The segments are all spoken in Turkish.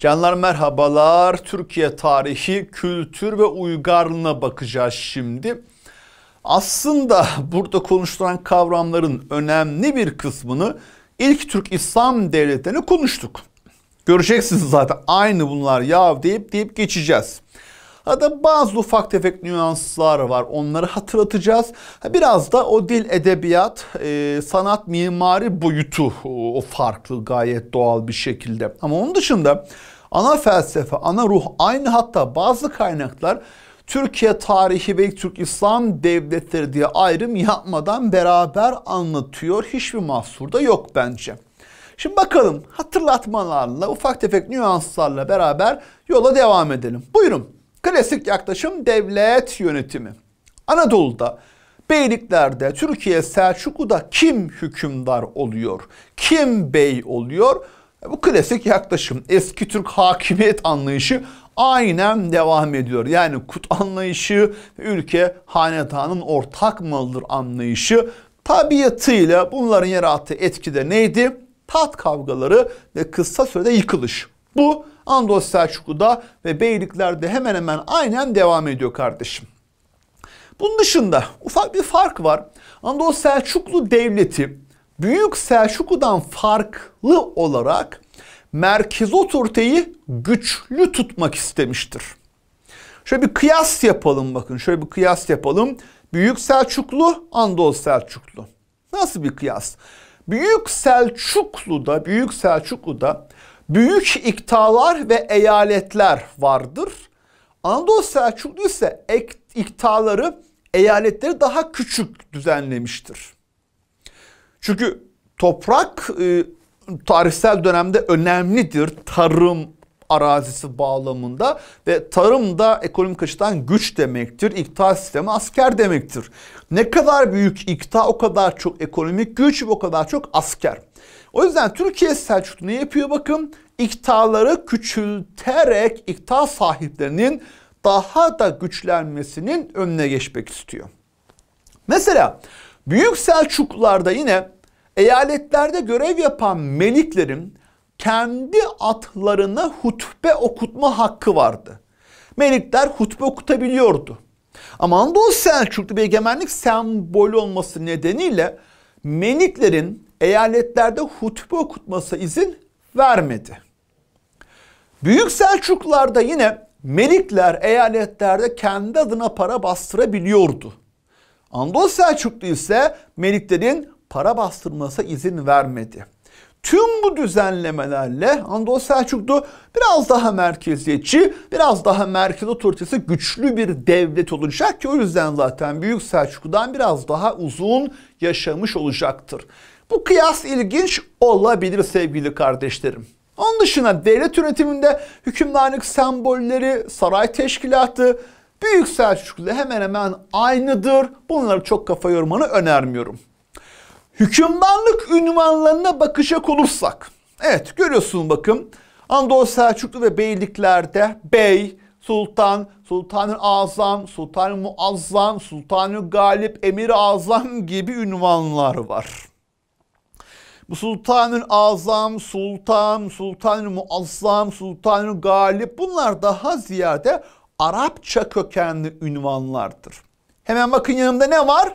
Canlar merhabalar. Türkiye tarihi, kültür ve uygarlığına bakacağız şimdi. Aslında burada konuşulan kavramların önemli bir kısmını ilk Türk İslam devletlerini konuştuk. Göreceksiniz zaten aynı bunlar ya deyip deyip geçeceğiz ya bazı ufak tefek nüanslar var. Onları hatırlatacağız. Biraz da o dil, edebiyat, e, sanat, mimari boyutu o farklı gayet doğal bir şekilde. Ama onun dışında ana felsefe, ana ruh aynı hatta bazı kaynaklar Türkiye tarihi ve Türk İslam devletleri diye ayrım yapmadan beraber anlatıyor. Hiçbir mahsur da yok bence. Şimdi bakalım hatırlatmalarla, ufak tefek nüanslarla beraber yola devam edelim. Buyurun. Klasik yaklaşım devlet yönetimi. Anadolu'da beyliklerde Türkiye Selçuklu'da kim hükümdar oluyor? Kim bey oluyor? E, bu klasik yaklaşım. Eski Türk hakimiyet anlayışı aynen devam ediyor. Yani kut anlayışı, ülke hanedanın ortak malıdır anlayışı tabiatıyla bunların yarattığı etki de neydi? Tat kavgaları ve kısa sürede yıkılış. Bu Anadolu Selçuklu'da ve Beylikler'de hemen hemen aynen devam ediyor kardeşim. Bunun dışında ufak bir fark var. Anadolu Selçuklu Devleti Büyük Selçuklu'dan farklı olarak merkez otoriteyi güçlü tutmak istemiştir. Şöyle bir kıyas yapalım bakın. Şöyle bir kıyas yapalım. Büyük Selçuklu, Anadolu Selçuklu. Nasıl bir kıyas? Büyük Selçuklu'da, Büyük Selçuklu'da büyük iktalar ve eyaletler vardır. Anadolu Selçuklu ise iktaları, eyaletleri daha küçük düzenlemiştir. Çünkü toprak e, tarihsel dönemde önemlidir. Tarım, arazisi bağlamında ve tarım da ekonomik açıdan güç demektir. İkta sistemi asker demektir. Ne kadar büyük ikta o kadar çok ekonomik güç ve o kadar çok asker. O yüzden Türkiye Selçuklu ne yapıyor bakın? İktaları küçülterek ikta sahiplerinin daha da güçlenmesinin önüne geçmek istiyor. Mesela Büyük Selçuklularda yine eyaletlerde görev yapan meliklerin kendi atlarına hutbe okutma hakkı vardı. Melikler hutbe okutabiliyordu. Ama Anadolu Selçuklu bir egemenlik sembolü olması nedeniyle meniklerin eyaletlerde hutbe okutması izin vermedi. Büyük Selçuklularda yine Melikler eyaletlerde kendi adına para bastırabiliyordu. Anadolu Selçuklu ise meniklerin para bastırmasına izin vermedi. Tüm bu düzenlemelerle Anadolu Selçuklu biraz daha merkeziyetçi, biraz daha merkez otoritesi güçlü bir devlet olacak ki o yüzden zaten Büyük Selçuklu'dan biraz daha uzun yaşamış olacaktır. Bu kıyas ilginç olabilir sevgili kardeşlerim. Onun dışında devlet yönetiminde hükümdarlık sembolleri, saray teşkilatı, Büyük Selçuklu hemen hemen aynıdır. Bunları çok kafa yormanı önermiyorum. Hükümdarlık ünvanlarına bakacak olursak. Evet görüyorsun bakın. Anadolu Selçuklu ve beyliklerde bey, sultan, sultanı azam, sultanı muazzam, sultanı galip, emir azam gibi ünvanlar var. Bu sultanın azam, sultan, sultanın muazzam, sultanın galip bunlar daha ziyade Arapça kökenli ünvanlardır. Hemen bakın yanımda ne var?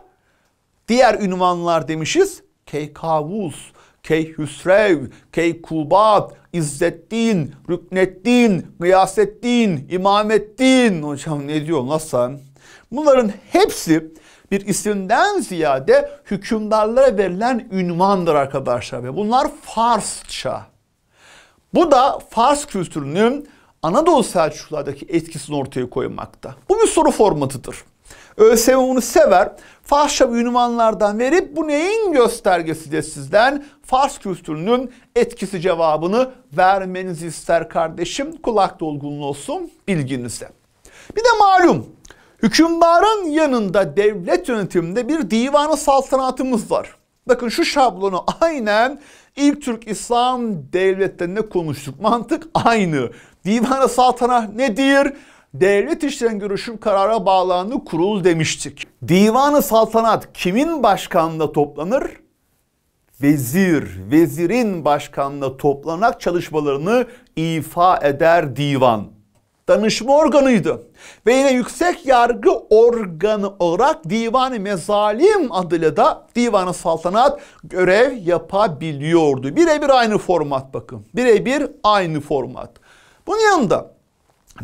Diğer ünvanlar demişiz. Keykavus, Keyhüsrev, Keykulbat, İzzettin, Rükneddin, Gıyasettin, İmamettin. Hocam ne diyor nasıl? Bunların hepsi bir isimden ziyade hükümdarlara verilen ünvandır arkadaşlar. Ve bunlar Farsça. Bu da Fars kültürünün Anadolu Selçuklulardaki etkisini ortaya koymakta. Bu bir soru formatıdır. ÖSYM e onu sever. Farsça ünvanlardan verip bu neyin göstergesidir sizden? Fars kültürünün etkisi cevabını vermenizi ister kardeşim. Kulak dolgunluğu olsun bilginize. Bir de malum hükümdarın yanında devlet yönetiminde bir divanı saltanatımız var. Bakın şu şablonu aynen ilk Türk İslam devletlerinde konuştuk. Mantık aynı. Divanı ı saltanat nedir? devlet işlerine görüşüm karara bağlandı kurul demiştik. Divanı saltanat kimin başkanlığında toplanır? Vezir, vezirin başkanlığında toplanarak çalışmalarını ifa eder divan. Danışma organıydı. Ve yine yüksek yargı organı olarak divan-ı mezalim adıyla da divan-ı saltanat görev yapabiliyordu. Birebir aynı format bakın. Birebir aynı format. Bunun yanında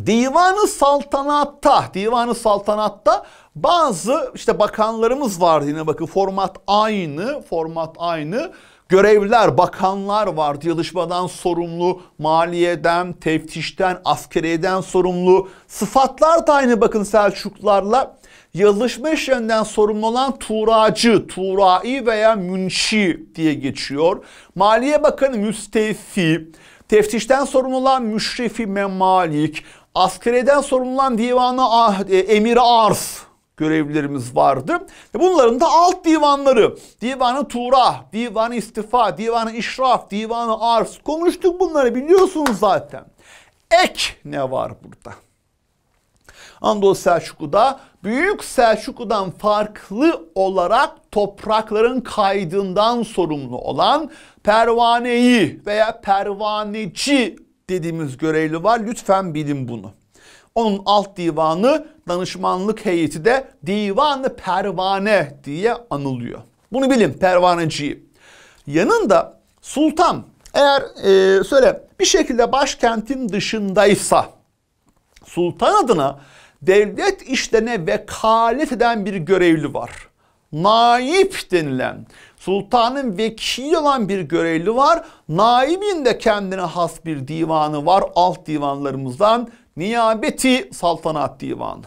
Divanı Saltanat'ta, Divanı Saltanat'ta bazı işte bakanlarımız vardı yine bakın format aynı, format aynı. Görevler, bakanlar vardı. Yalışmadan sorumlu, maliyeden, teftişten, askeriyeden sorumlu. Sıfatlar da aynı bakın Selçuklarla. Yazışma işlerinden sorumlu olan tuğracı, Turai veya Münşi diye geçiyor. Maliye Bakanı Müstefi, Teftişten sorumlu olan Müşrefi Memalik, askeriyeden sorumlulan divanı ah-, e, emiri arz görevlilerimiz vardı. Bunların da alt divanları, divanı Tura, divanı istifa, divanı işraf, divanı arz konuştuk bunları biliyorsunuz zaten. Ek ne var burada? Anadolu Selçuklu'da Büyük Selçuklu'dan farklı olarak toprakların kaydından sorumlu olan pervaneyi veya pervaneci dediğimiz görevli var. Lütfen bilin bunu. Onun alt divanı danışmanlık heyeti de divanı pervane diye anılıyor. Bunu bilin pervaneciyi. Yanında sultan eğer e, söyle bir şekilde başkentin dışındaysa sultan adına devlet işlerine vekalet eden bir görevli var. Naip denilen Sultanın vekili olan bir görevli var. Naibin de kendine has bir divanı var. Alt divanlarımızdan Niyabeti Saltanat Divanı.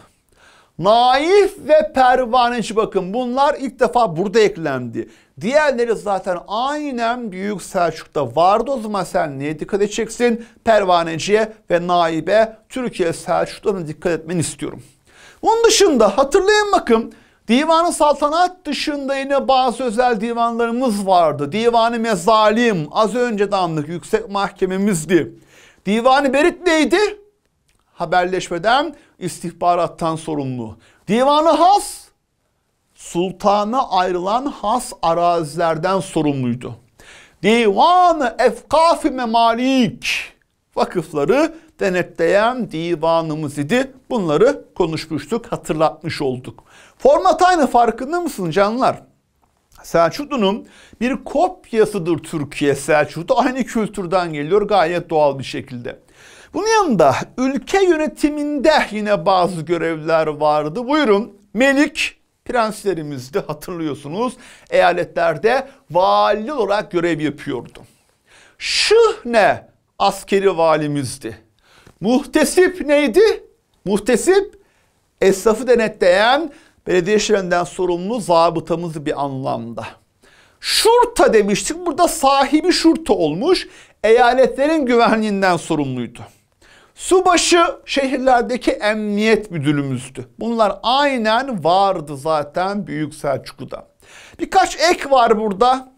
Naif ve pervaneci bakın bunlar ilk defa burada eklendi. Diğerleri zaten aynen Büyük Selçuk'ta vardı. O zaman sen neye dikkat edeceksin? Pervaneciye ve naibe Türkiye Selçuklarına dikkat etmeni istiyorum. Onun dışında hatırlayın bakın Divanı saltanat dışında yine bazı özel divanlarımız vardı. Divanı mezalim az önce damlık yüksek mahkememizdi. Divanı berit neydi? Haberleşmeden istihbarattan sorumlu. Divanı has sultana ayrılan has arazilerden sorumluydu. Divanı efkafi memalik vakıfları denetleyen divanımız idi. Bunları konuşmuştuk, hatırlatmış olduk. Format aynı farkında mısın canlar? Selçuklu'nun bir kopyasıdır Türkiye Selçuklu. Aynı kültürden geliyor gayet doğal bir şekilde. Bunun yanında ülke yönetiminde yine bazı görevler vardı. Buyurun Melik prenslerimizde hatırlıyorsunuz eyaletlerde vali olarak görev yapıyordu. Şıhne askeri valimizdi. Muhtesip neydi? Muhtesip esnafı denetleyen belediye işlerinden sorumlu zabıtamız bir anlamda. Şurta demiştik. Burada sahibi şurta olmuş. Eyaletlerin güvenliğinden sorumluydu. Subaşı şehirlerdeki emniyet müdürümüzdü. Bunlar aynen vardı zaten Büyük Selçuklu'da. Birkaç ek var burada.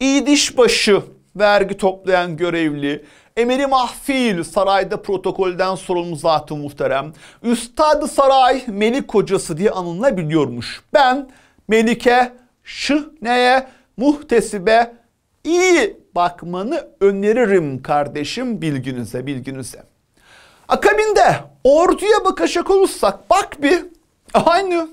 İdişbaşı vergi toplayan görevli, Emiri Mahfil sarayda protokolden sorumlu zat muhterem. Üstad-ı saray Melik kocası diye anılabiliyormuş. Ben Melike Şıhne'ye muhtesibe iyi bakmanı öneririm kardeşim bilginize bilginize. Akabinde orduya bakacak olursak bak bir aynı.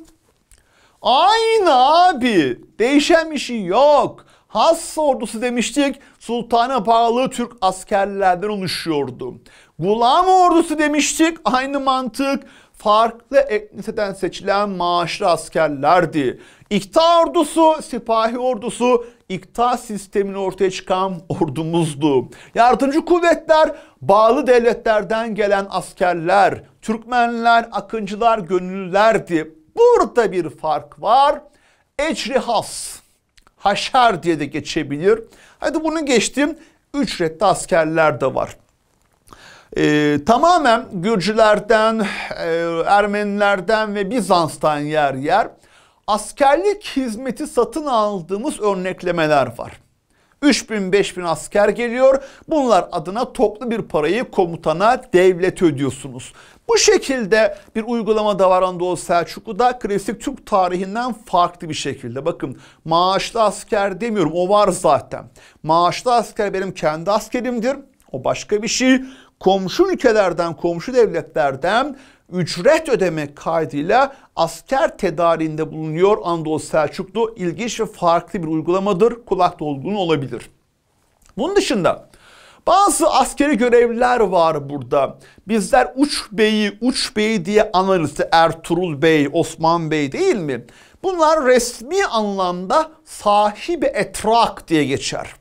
Aynı abi değişen bir şey yok. Has ordusu demiştik sultana bağlı Türk askerlerden oluşuyordu. Gulam ordusu demiştik aynı mantık farklı etnisiteden seçilen maaşlı askerlerdi. İkta ordusu, sipahi ordusu, ikta sistemini ortaya çıkan ordumuzdu. Yardımcı kuvvetler, bağlı devletlerden gelen askerler, Türkmenler, akıncılar, gönüllülerdi. Burada bir fark var. Ecrihas haşar diye de geçebilir. Hadi bunu geçtim. Üç Ücretli askerler de var. Ee, tamamen Gürcülerden, e, Ermenilerden ve Bizans'tan yer yer askerlik hizmeti satın aldığımız örneklemeler var. 3000-5000 asker geliyor. Bunlar adına toplu bir parayı komutana devlet ödüyorsunuz. Bu şekilde bir uygulama da var Anadolu da klasik Türk tarihinden farklı bir şekilde. Bakın maaşlı asker demiyorum o var zaten. Maaşlı asker benim kendi askerimdir. O başka bir şey. Komşu ülkelerden, komşu devletlerden ücret ödemek kaydıyla asker tedarinde bulunuyor Anadolu Selçuklu. ilginç ve farklı bir uygulamadır. Kulak dolgun olabilir. Bunun dışında bazı askeri görevliler var burada. Bizler Uç Bey'i, Uç Bey diye anarız. Ertuğrul Bey, Osman Bey değil mi? Bunlar resmi anlamda sahibi etrak diye geçer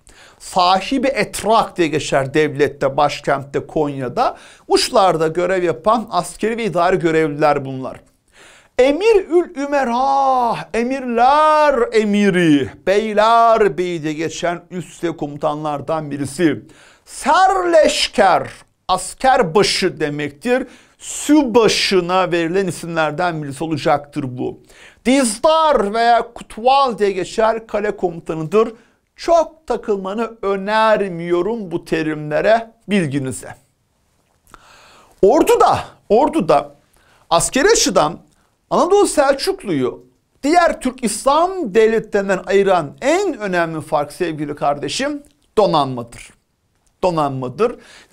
sahibi etrak diye geçer devlette, başkentte, Konya'da. Uçlarda görev yapan askeri ve idari görevliler bunlar. Emir ül ümera, emirler emiri, beyler beyi diye geçen üste komutanlardan birisi. Serleşker, asker başı demektir. Sü başına verilen isimlerden birisi olacaktır bu. Dizdar veya Kutval diye geçer kale komutanıdır. Çok takılmanı önermiyorum bu terimlere bilginize. Ordu da, ordu da, askeri açıdan Anadolu Selçuklu'yu diğer Türk İslam devletlerinden ayıran en önemli fark sevgili kardeşim donanmadır donanmadır.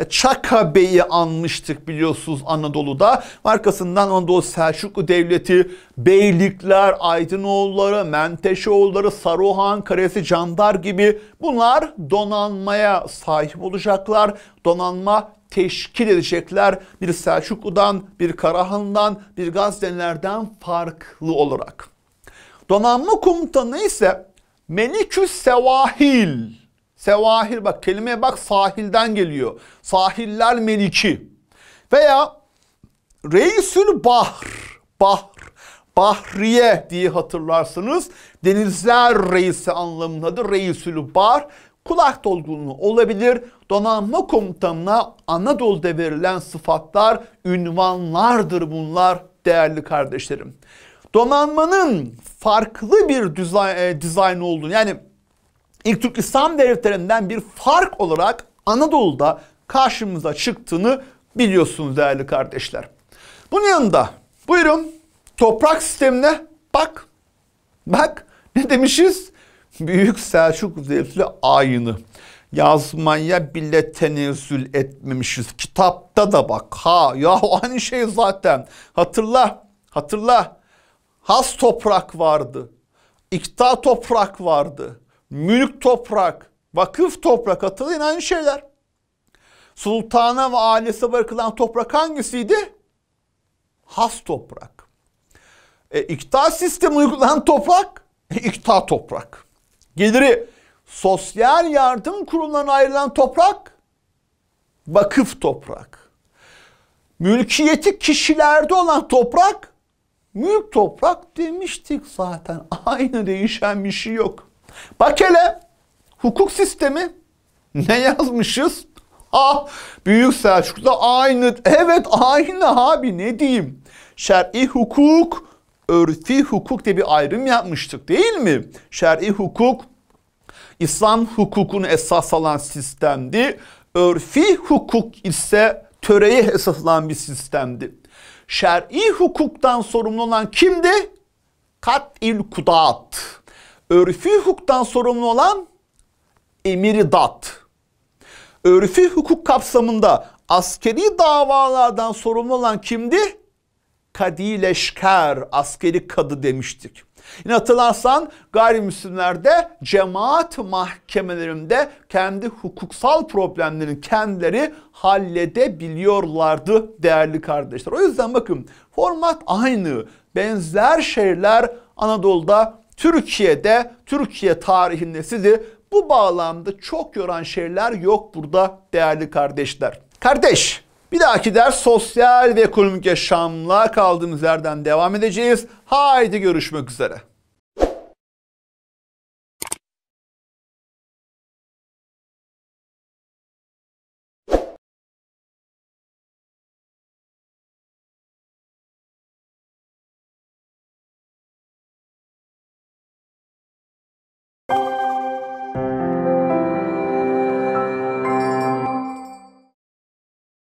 Çaka Bey'i anmıştık biliyorsunuz Anadolu'da. Markasından Anadolu Selçuklu Devleti, Beylikler, Aydınoğulları, Menteşeoğulları, Saruhan, Karesi, Candar gibi bunlar donanmaya sahip olacaklar. Donanma teşkil edecekler bir Selçuklu'dan, bir Karahan'dan, bir Gaznelerden farklı olarak. Donanma komutanı ise Melikü Sevahil Sevahir bak kelimeye bak sahilden geliyor. Sahiller meliki. Veya reisül bahr. Bahr. Bahriye diye hatırlarsınız. Denizler reisi anlamındadır. Reisül bahr. Kulak dolgunluğu olabilir. Donanma komutanına Anadolu'da verilen sıfatlar, ünvanlardır bunlar değerli kardeşlerim. Donanmanın farklı bir dizayn, e, dizayn olduğunu yani İlk Türk İslam devletlerinden bir fark olarak Anadolu'da karşımıza çıktığını biliyorsunuz değerli kardeşler. Bunun yanında buyurun toprak sistemine bak. Bak ne demişiz? Büyük Selçuk Zevzül'e aynı. Yazmaya bile tenezzül etmemişiz. Kitapta da bak. Ha ya aynı şey zaten. Hatırla, hatırla. Has toprak vardı. İkta toprak vardı mülk toprak, vakıf toprak hatırlayın aynı şeyler. Sultana ve ailesi bırakılan toprak hangisiydi? Has toprak. E, ikta sistemi uygulanan toprak, e, ikta toprak. Geliri sosyal yardım kurumlarına ayrılan toprak, vakıf toprak. Mülkiyeti kişilerde olan toprak, mülk toprak demiştik zaten. Aynı değişen bir şey yok. Bak hele hukuk sistemi ne yazmışız? Ah Büyük Selçuk'ta aynı. Evet aynı abi ne diyeyim. Şer'i hukuk, örfi hukuk diye bir ayrım yapmıştık değil mi? Şer'i hukuk İslam hukukunu esas alan sistemdi. Örfi hukuk ise töreye esas alan bir sistemdi. Şer'i hukuktan sorumlu olan kimdi? Kat'il kudat örfi hukuktan sorumlu olan emiri dat. Örfi hukuk kapsamında askeri davalardan sorumlu olan kimdi? Kadileşker, askeri kadı demiştik. Yine hatırlarsan gayrimüslimlerde cemaat mahkemelerinde kendi hukuksal problemlerini kendileri halledebiliyorlardı değerli kardeşler. O yüzden bakın format aynı. Benzer şeyler Anadolu'da Türkiye'de, Türkiye tarihinde sizi bu bağlamda çok yoran şeyler yok burada değerli kardeşler. Kardeş, bir dahaki ders sosyal ve ekonomik yaşamla kaldığımız yerden devam edeceğiz. Haydi görüşmek üzere.